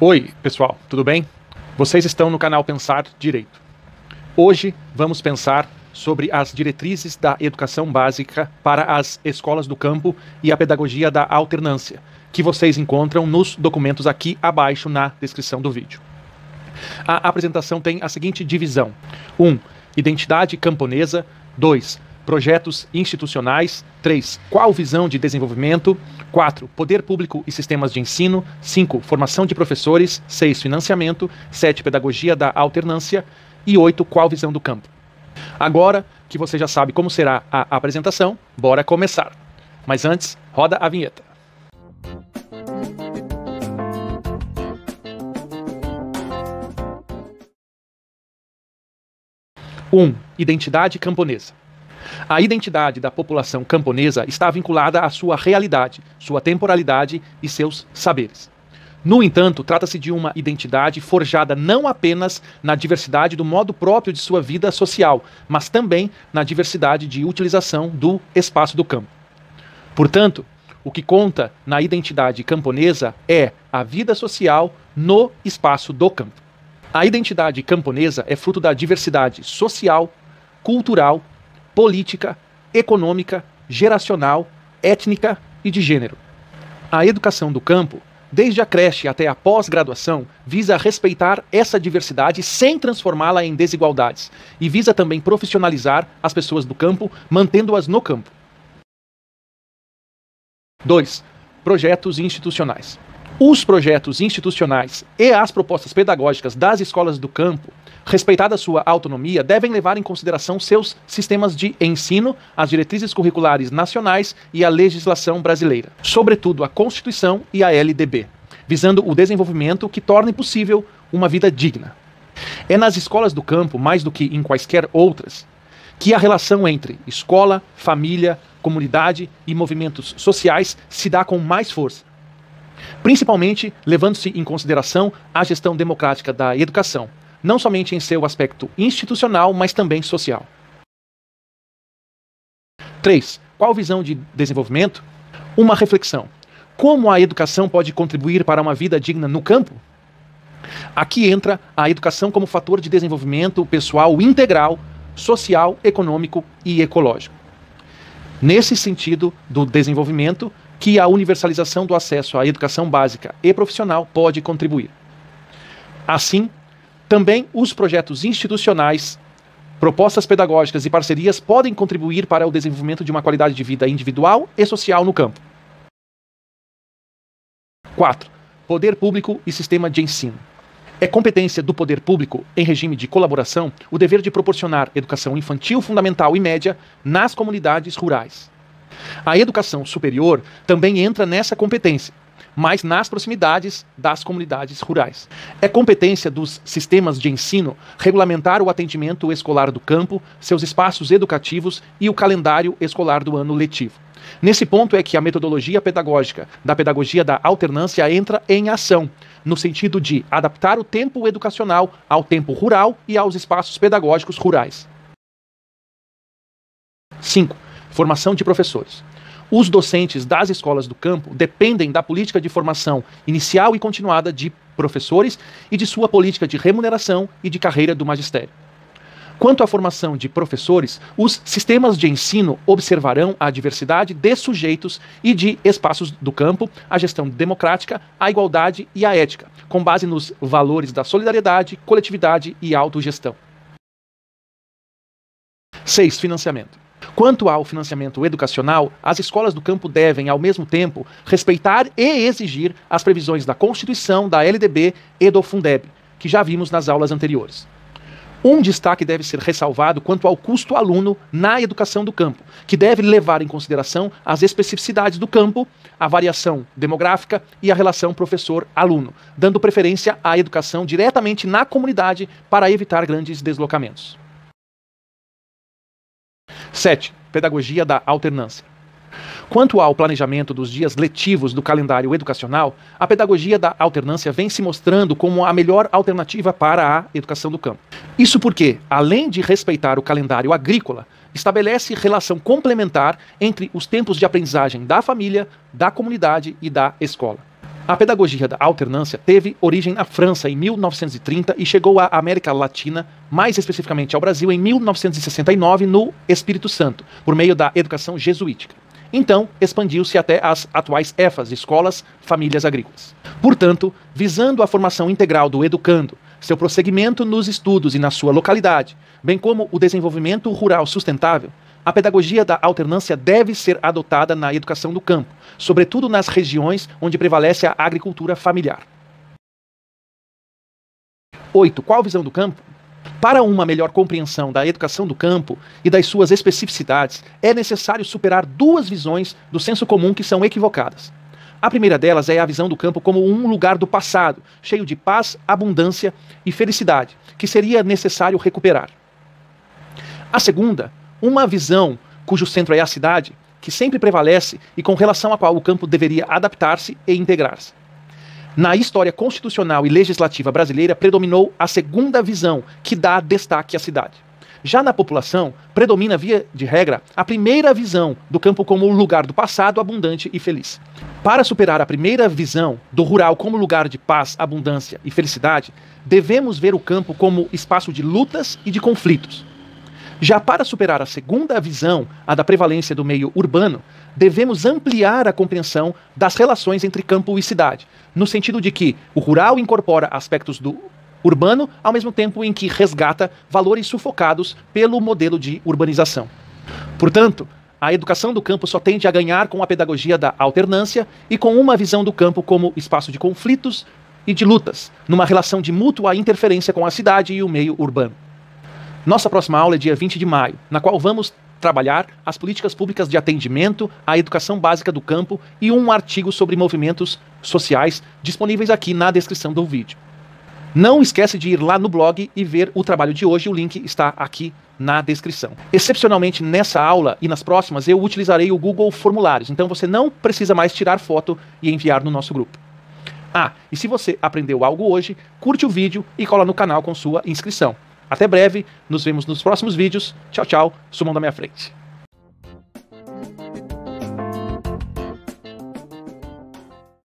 Oi, pessoal, tudo bem? Vocês estão no canal Pensar Direito. Hoje vamos pensar sobre as diretrizes da educação básica para as escolas do campo e a pedagogia da alternância, que vocês encontram nos documentos aqui abaixo na descrição do vídeo. A apresentação tem a seguinte divisão: 1. Um, identidade camponesa. 2. Projetos institucionais. 3. Qual visão de desenvolvimento? 4. Poder público e sistemas de ensino. 5. Formação de professores. 6. Financiamento. 7. Pedagogia da alternância. E 8. Qual visão do campo? Agora que você já sabe como será a apresentação, bora começar. Mas antes, roda a vinheta. Um, identidade camponesa. A identidade da população camponesa está vinculada à sua realidade, sua temporalidade e seus saberes. No entanto, trata-se de uma identidade forjada não apenas na diversidade do modo próprio de sua vida social, mas também na diversidade de utilização do espaço do campo. Portanto, o que conta na identidade camponesa é a vida social no espaço do campo. A identidade camponesa é fruto da diversidade social, cultural política, econômica, geracional, étnica e de gênero. A educação do campo, desde a creche até a pós-graduação, visa respeitar essa diversidade sem transformá-la em desigualdades e visa também profissionalizar as pessoas do campo, mantendo-as no campo. 2. Projetos institucionais os projetos institucionais e as propostas pedagógicas das escolas do campo, respeitada sua autonomia, devem levar em consideração seus sistemas de ensino, as diretrizes curriculares nacionais e a legislação brasileira, sobretudo a Constituição e a LDB, visando o desenvolvimento que torne possível uma vida digna. É nas escolas do campo, mais do que em quaisquer outras, que a relação entre escola, família, comunidade e movimentos sociais se dá com mais força principalmente levando-se em consideração a gestão democrática da educação, não somente em seu aspecto institucional, mas também social. 3. Qual visão de desenvolvimento? Uma reflexão. Como a educação pode contribuir para uma vida digna no campo? Aqui entra a educação como fator de desenvolvimento pessoal integral, social, econômico e ecológico. Nesse sentido do desenvolvimento, que a universalização do acesso à educação básica e profissional pode contribuir. Assim, também os projetos institucionais, propostas pedagógicas e parcerias podem contribuir para o desenvolvimento de uma qualidade de vida individual e social no campo. 4. Poder público e sistema de ensino. É competência do poder público, em regime de colaboração, o dever de proporcionar educação infantil, fundamental e média nas comunidades rurais. A educação superior também entra nessa competência, mas nas proximidades das comunidades rurais. É competência dos sistemas de ensino regulamentar o atendimento escolar do campo, seus espaços educativos e o calendário escolar do ano letivo. Nesse ponto é que a metodologia pedagógica da pedagogia da alternância entra em ação, no sentido de adaptar o tempo educacional ao tempo rural e aos espaços pedagógicos rurais. 5 formação de professores. Os docentes das escolas do campo dependem da política de formação inicial e continuada de professores e de sua política de remuneração e de carreira do magistério. Quanto à formação de professores, os sistemas de ensino observarão a diversidade de sujeitos e de espaços do campo, a gestão democrática, a igualdade e a ética, com base nos valores da solidariedade, coletividade e autogestão. 6. Financiamento. Quanto ao financiamento educacional, as escolas do campo devem, ao mesmo tempo, respeitar e exigir as previsões da Constituição, da LDB e do Fundeb, que já vimos nas aulas anteriores. Um destaque deve ser ressalvado quanto ao custo aluno na educação do campo, que deve levar em consideração as especificidades do campo, a variação demográfica e a relação professor-aluno, dando preferência à educação diretamente na comunidade para evitar grandes deslocamentos. 7. Pedagogia da alternância. Quanto ao planejamento dos dias letivos do calendário educacional, a pedagogia da alternância vem se mostrando como a melhor alternativa para a educação do campo. Isso porque, além de respeitar o calendário agrícola, estabelece relação complementar entre os tempos de aprendizagem da família, da comunidade e da escola. A pedagogia da alternância teve origem na França em 1930 e chegou à América Latina, mais especificamente ao Brasil, em 1969 no Espírito Santo, por meio da educação jesuítica. Então, expandiu-se até as atuais EFAs, escolas, famílias agrícolas. Portanto, visando a formação integral do educando, seu prosseguimento nos estudos e na sua localidade, bem como o desenvolvimento rural sustentável, a pedagogia da alternância deve ser adotada na educação do campo, sobretudo nas regiões onde prevalece a agricultura familiar. 8. Qual a visão do campo? Para uma melhor compreensão da educação do campo e das suas especificidades, é necessário superar duas visões do senso comum que são equivocadas. A primeira delas é a visão do campo como um lugar do passado, cheio de paz, abundância e felicidade, que seria necessário recuperar. A segunda uma visão cujo centro é a cidade, que sempre prevalece e com relação à qual o campo deveria adaptar-se e integrar-se. Na história constitucional e legislativa brasileira predominou a segunda visão, que dá destaque à cidade. Já na população, predomina, via de regra, a primeira visão do campo como o lugar do passado abundante e feliz. Para superar a primeira visão do rural como lugar de paz, abundância e felicidade, devemos ver o campo como espaço de lutas e de conflitos, já para superar a segunda visão, a da prevalência do meio urbano, devemos ampliar a compreensão das relações entre campo e cidade, no sentido de que o rural incorpora aspectos do urbano, ao mesmo tempo em que resgata valores sufocados pelo modelo de urbanização. Portanto, a educação do campo só tende a ganhar com a pedagogia da alternância e com uma visão do campo como espaço de conflitos e de lutas, numa relação de mútua interferência com a cidade e o meio urbano. Nossa próxima aula é dia 20 de maio, na qual vamos trabalhar as políticas públicas de atendimento à educação básica do campo e um artigo sobre movimentos sociais disponíveis aqui na descrição do vídeo. Não esquece de ir lá no blog e ver o trabalho de hoje, o link está aqui na descrição. Excepcionalmente nessa aula e nas próximas eu utilizarei o Google Formulários, então você não precisa mais tirar foto e enviar no nosso grupo. Ah, e se você aprendeu algo hoje, curte o vídeo e cola no canal com sua inscrição. Até breve, nos vemos nos próximos vídeos. Tchau, tchau. Sumam da minha frente.